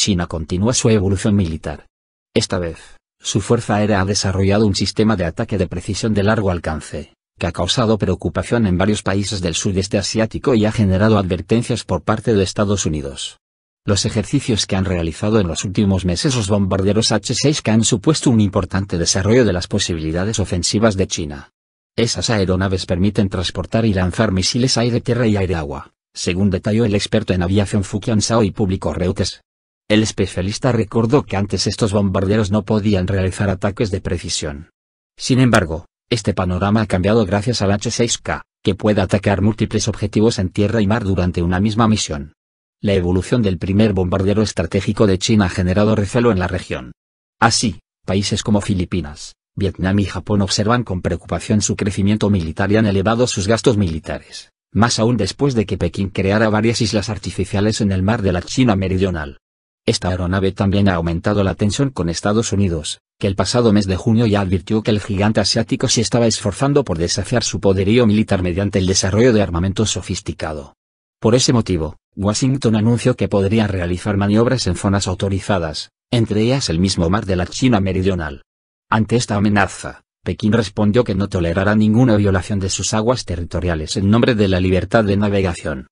China continúa su evolución militar. Esta vez, su fuerza aérea ha desarrollado un sistema de ataque de precisión de largo alcance, que ha causado preocupación en varios países del sudeste asiático y ha generado advertencias por parte de Estados Unidos. Los ejercicios que han realizado en los últimos meses los bombarderos H-6 que han supuesto un importante desarrollo de las posibilidades ofensivas de China. Esas aeronaves permiten transportar y lanzar misiles aire-tierra y aire-agua, según detalló el experto en aviación Fukian Shao y publicó Reuters. El especialista recordó que antes estos bombarderos no podían realizar ataques de precisión. Sin embargo, este panorama ha cambiado gracias al H-6K, que puede atacar múltiples objetivos en tierra y mar durante una misma misión. La evolución del primer bombardero estratégico de China ha generado recelo en la región. Así, países como Filipinas, Vietnam y Japón observan con preocupación su crecimiento militar y han elevado sus gastos militares, más aún después de que Pekín creara varias islas artificiales en el mar de la China meridional. Esta aeronave también ha aumentado la tensión con Estados Unidos, que el pasado mes de junio ya advirtió que el gigante asiático se estaba esforzando por desafiar su poderío militar mediante el desarrollo de armamento sofisticado. Por ese motivo, Washington anunció que podría realizar maniobras en zonas autorizadas, entre ellas el mismo mar de la China Meridional. Ante esta amenaza, Pekín respondió que no tolerará ninguna violación de sus aguas territoriales en nombre de la libertad de navegación.